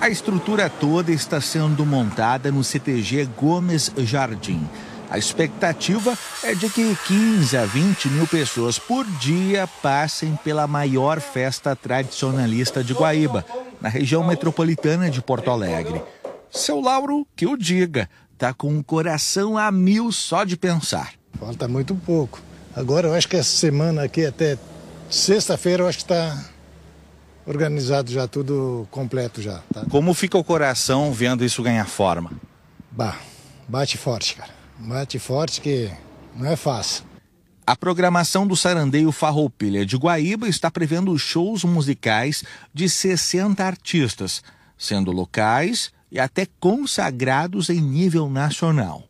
A estrutura toda está sendo montada no CTG Gomes Jardim. A expectativa é de que 15 a 20 mil pessoas por dia passem pela maior festa tradicionalista de Guaíba, na região metropolitana de Porto Alegre. Seu Lauro, que o diga, tá com o coração a mil só de pensar. Falta muito pouco. Agora eu acho que essa semana aqui até sexta-feira eu acho que está organizado já, tudo completo já. Tá? Como fica o coração vendo isso ganhar forma? Bah, bate forte, cara. Bate forte que não é fácil. A programação do Sarandeio Farroupilha de Guaíba está prevendo shows musicais de 60 artistas, sendo locais e até consagrados em nível nacional.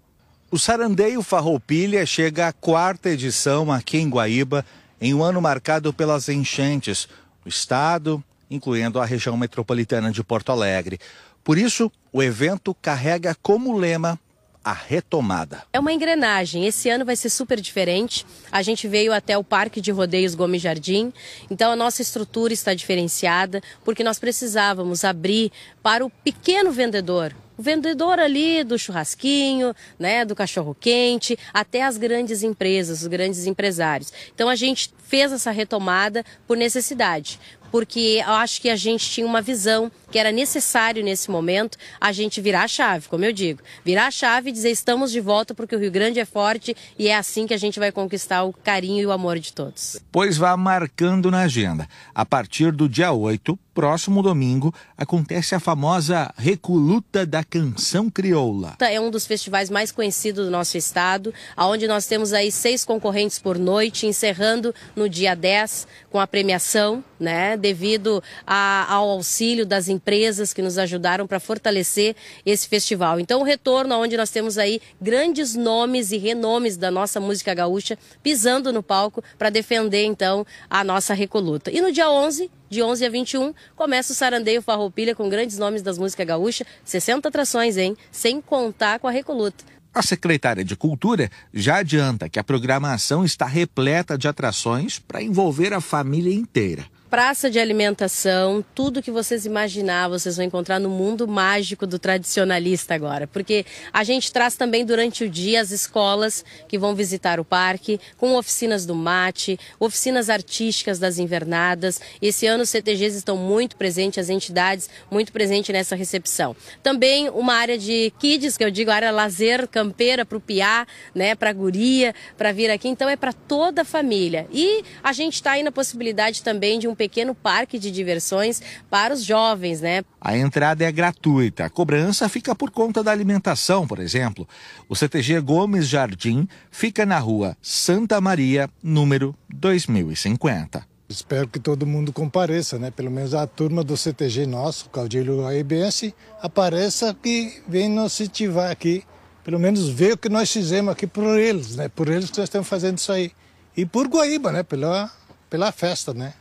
O Sarandeio Farroupilha chega à quarta edição aqui em Guaíba, em um ano marcado pelas enchentes. O estado, incluindo a região metropolitana de Porto Alegre. Por isso, o evento carrega como lema a retomada. É uma engrenagem. Esse ano vai ser super diferente. A gente veio até o Parque de Rodeios Gomes Jardim, então a nossa estrutura está diferenciada, porque nós precisávamos abrir para o pequeno vendedor. O vendedor ali do churrasquinho, né, do cachorro quente, até as grandes empresas, os grandes empresários. Então a gente fez essa retomada por necessidade, porque eu acho que a gente tinha uma visão que era necessário nesse momento a gente virar a chave, como eu digo, virar a chave e dizer estamos de volta porque o Rio Grande é forte e é assim que a gente vai conquistar o carinho e o amor de todos. Pois vá marcando na agenda. A partir do dia 8, próximo domingo, acontece a famosa Recoluta da Canção Crioula. É um dos festivais mais conhecidos do nosso estado, onde nós temos aí seis concorrentes por noite, encerrando no dia 10 com a premiação, né, devido a, ao auxílio das empresas que nos ajudaram para fortalecer esse festival. Então, o retorno onde nós temos aí grandes nomes e renomes da nossa música gaúcha pisando no palco para defender, então, a nossa recoluta. E no dia 11, de 11 a 21, começa o Sarandeio Farroupilha com grandes nomes das músicas gaúcha, 60 atrações, hein? Sem contar com a Recoluta. A secretária de Cultura já adianta que a programação está repleta de atrações para envolver a família inteira praça de alimentação, tudo que vocês imaginar, vocês vão encontrar no mundo mágico do tradicionalista agora. Porque a gente traz também durante o dia as escolas que vão visitar o parque, com oficinas do mate, oficinas artísticas das invernadas. Esse ano os CTGs estão muito presentes, as entidades muito presentes nessa recepção. Também uma área de kids, que eu digo área lazer campeira para o piá, né, para a guria, para vir aqui. Então é para toda a família. E a gente está aí na possibilidade também de um pequeno parque de diversões para os jovens, né? A entrada é gratuita. A cobrança fica por conta da alimentação, por exemplo. O CTG Gomes Jardim fica na rua Santa Maria, número 2050. Espero que todo mundo compareça, né? Pelo menos a turma do CTG nosso, Caudilho AEBS, apareça que vem nos incentivar aqui. Pelo menos ver o que nós fizemos aqui por eles, né? Por eles que nós estamos fazendo isso aí. E por Guaíba, né? Pela, pela festa, né?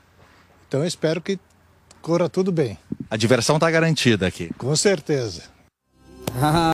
Então eu espero que corra tudo bem. A diversão está garantida aqui. Com certeza.